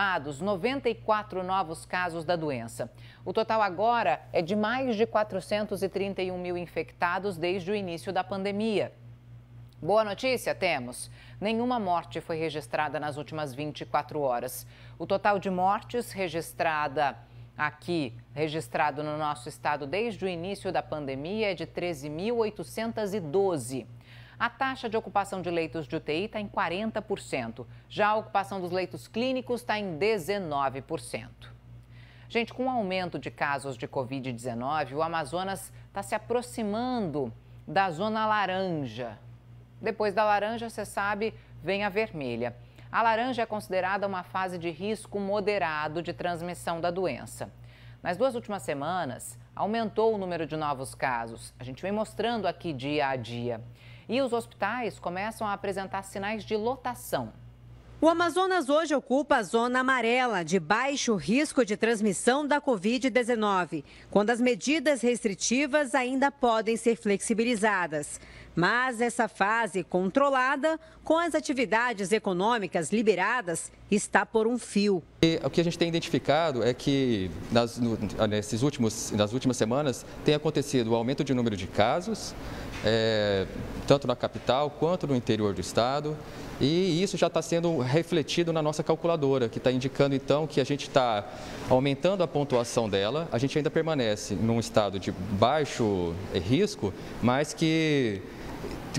confirmados 94 novos casos da doença. O total agora é de mais de 431 mil infectados desde o início da pandemia. Boa notícia temos: nenhuma morte foi registrada nas últimas 24 horas. O total de mortes registrada aqui, registrado no nosso estado desde o início da pandemia, é de 13.812. A taxa de ocupação de leitos de UTI está em 40%. Já a ocupação dos leitos clínicos está em 19%. Gente, com o aumento de casos de Covid-19, o Amazonas está se aproximando da zona laranja. Depois da laranja, você sabe, vem a vermelha. A laranja é considerada uma fase de risco moderado de transmissão da doença. Nas duas últimas semanas, aumentou o número de novos casos. A gente vem mostrando aqui dia a dia e os hospitais começam a apresentar sinais de lotação. O Amazonas hoje ocupa a zona amarela de baixo risco de transmissão da Covid-19, quando as medidas restritivas ainda podem ser flexibilizadas. Mas essa fase controlada, com as atividades econômicas liberadas, está por um fio. E o que a gente tem identificado é que nas, no, nesses últimos, nas últimas semanas tem acontecido o aumento de número de casos é, tanto na capital quanto no interior do estado. E isso já está sendo refletido na nossa calculadora, que está indicando então que a gente está aumentando a pontuação dela. A gente ainda permanece num estado de baixo risco, mas que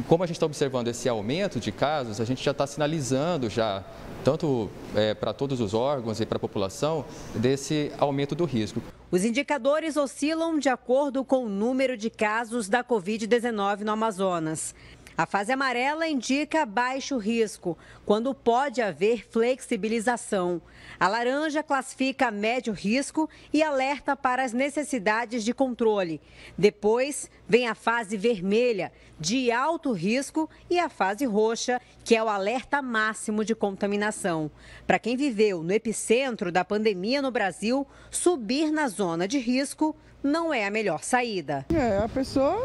como a gente está observando esse aumento de casos, a gente já está sinalizando já, tanto é, para todos os órgãos e para a população, desse aumento do risco. Os indicadores oscilam de acordo com o número de casos da Covid-19 no Amazonas. A fase amarela indica baixo risco, quando pode haver flexibilização. A laranja classifica médio risco e alerta para as necessidades de controle. Depois vem a fase vermelha, de alto risco, e a fase roxa, que é o alerta máximo de contaminação. Para quem viveu no epicentro da pandemia no Brasil, subir na zona de risco não é a melhor saída. É, a pessoa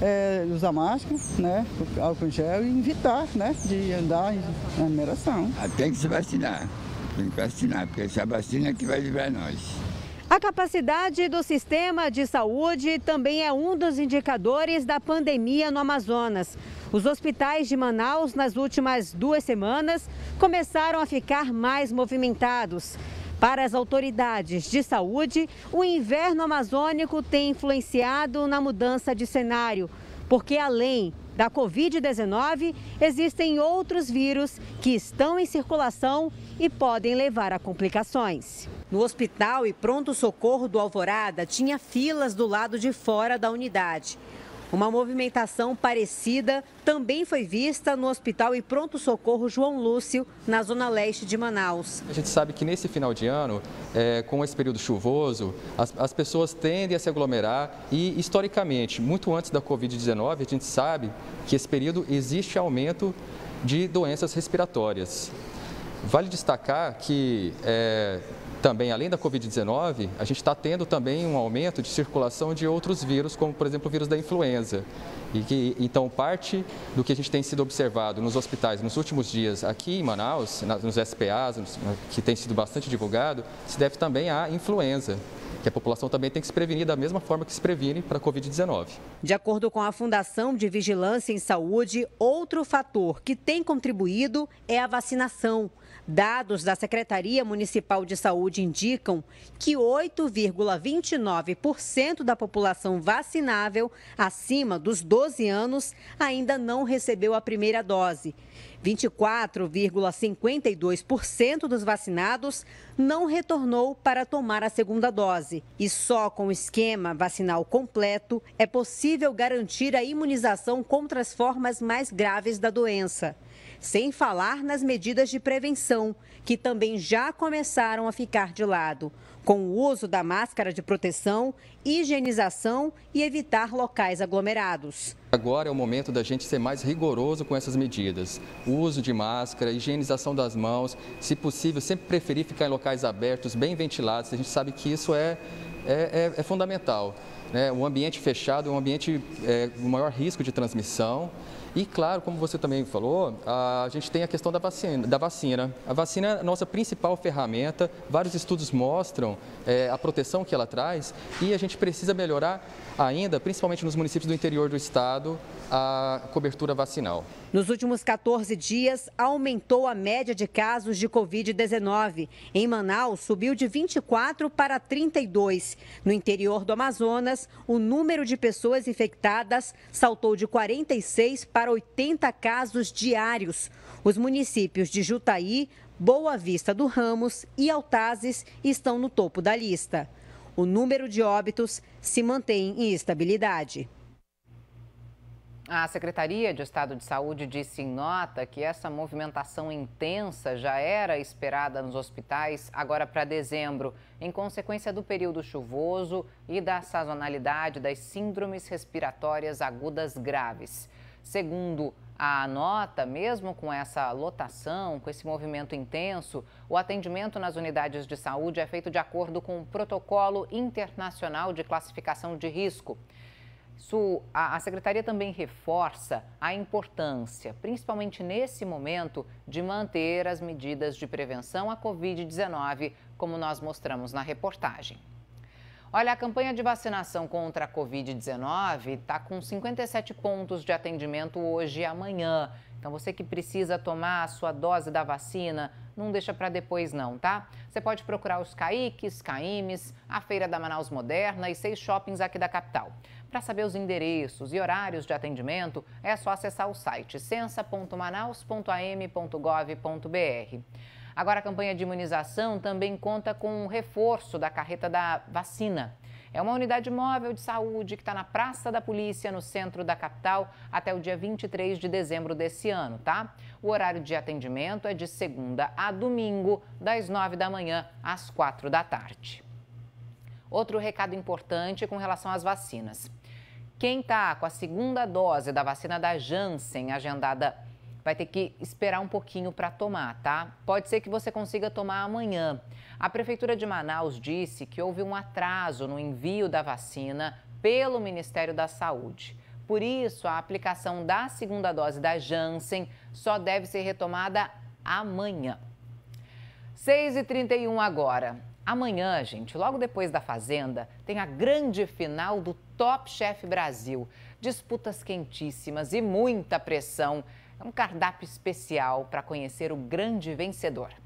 é, usar máscara, né, álcool em gel e evitar, né, de andar em aglomeração. Ah, tem que se vacinar, tem que vacinar, porque essa vacina é que vai livrar nós. A capacidade do sistema de saúde também é um dos indicadores da pandemia no Amazonas. Os hospitais de Manaus, nas últimas duas semanas, começaram a ficar mais movimentados. Para as autoridades de saúde, o inverno amazônico tem influenciado na mudança de cenário, porque além da Covid-19, existem outros vírus que estão em circulação e podem levar a complicações. No hospital e pronto-socorro do Alvorada, tinha filas do lado de fora da unidade. Uma movimentação parecida também foi vista no Hospital e Pronto Socorro João Lúcio, na zona leste de Manaus. A gente sabe que nesse final de ano, é, com esse período chuvoso, as, as pessoas tendem a se aglomerar e, historicamente, muito antes da Covid-19, a gente sabe que esse período existe aumento de doenças respiratórias. Vale destacar que é, também, além da Covid-19, a gente está tendo também um aumento de circulação de outros vírus, como por exemplo o vírus da influenza. E que, então, parte do que a gente tem sido observado nos hospitais nos últimos dias aqui em Manaus, nos SPAs, que tem sido bastante divulgado, se deve também à influenza que a população também tem que se prevenir da mesma forma que se previne para a Covid-19. De acordo com a Fundação de Vigilância em Saúde, outro fator que tem contribuído é a vacinação. Dados da Secretaria Municipal de Saúde indicam que 8,29% da população vacinável acima dos 12 anos ainda não recebeu a primeira dose. 24,52% dos vacinados não retornou para tomar a segunda dose. E só com o esquema vacinal completo é possível garantir a imunização contra as formas mais graves da doença. Sem falar nas medidas de prevenção, que também já começaram a ficar de lado, com o uso da máscara de proteção, higienização e evitar locais aglomerados. Agora é o momento da gente ser mais rigoroso com essas medidas. O uso de máscara, higienização das mãos, se possível, sempre preferir ficar em locais abertos, bem ventilados. A gente sabe que isso é, é, é, é fundamental né, um ambiente fechado é um ambiente é, com maior risco de transmissão. E claro, como você também falou, a gente tem a questão da vacina. Da vacina. A vacina é a nossa principal ferramenta, vários estudos mostram é, a proteção que ela traz e a gente precisa melhorar ainda, principalmente nos municípios do interior do estado, a cobertura vacinal. Nos últimos 14 dias, aumentou a média de casos de Covid-19. Em Manaus, subiu de 24 para 32. No interior do Amazonas, dias, o número de pessoas infectadas saltou de 46 para 80 casos diários. Os municípios de Jutaí, Boa Vista do Ramos e Altazes estão no topo da lista. O número de óbitos se mantém em estabilidade. A Secretaria de Estado de Saúde disse em nota que essa movimentação intensa já era esperada nos hospitais agora para dezembro, em consequência do período chuvoso e da sazonalidade das síndromes respiratórias agudas graves. Segundo a nota, mesmo com essa lotação, com esse movimento intenso, o atendimento nas unidades de saúde é feito de acordo com o Protocolo Internacional de Classificação de Risco a, a secretaria também reforça a importância, principalmente nesse momento, de manter as medidas de prevenção à Covid-19, como nós mostramos na reportagem. Olha, a campanha de vacinação contra a Covid-19 está com 57 pontos de atendimento hoje e amanhã. Então, você que precisa tomar a sua dose da vacina, não deixa para depois não, tá? Você pode procurar os Caiques, Caimes, a Feira da Manaus Moderna e seis shoppings aqui da capital. Para saber os endereços e horários de atendimento, é só acessar o site sensa.manaus.am.gov.br. Agora, a campanha de imunização também conta com um reforço da carreta da vacina. É uma unidade móvel de saúde que está na Praça da Polícia, no centro da capital, até o dia 23 de dezembro desse ano, tá? O horário de atendimento é de segunda a domingo, das 9 da manhã às 4 da tarde. Outro recado importante com relação às vacinas. Quem está com a segunda dose da vacina da Janssen, agendada vai ter que esperar um pouquinho para tomar, tá? Pode ser que você consiga tomar amanhã. A Prefeitura de Manaus disse que houve um atraso no envio da vacina pelo Ministério da Saúde. Por isso, a aplicação da segunda dose da Janssen só deve ser retomada amanhã. 6h31 agora. Amanhã, gente, logo depois da Fazenda, tem a grande final do Top Chef Brasil. Disputas quentíssimas e muita pressão um cardápio especial para conhecer o grande vencedor.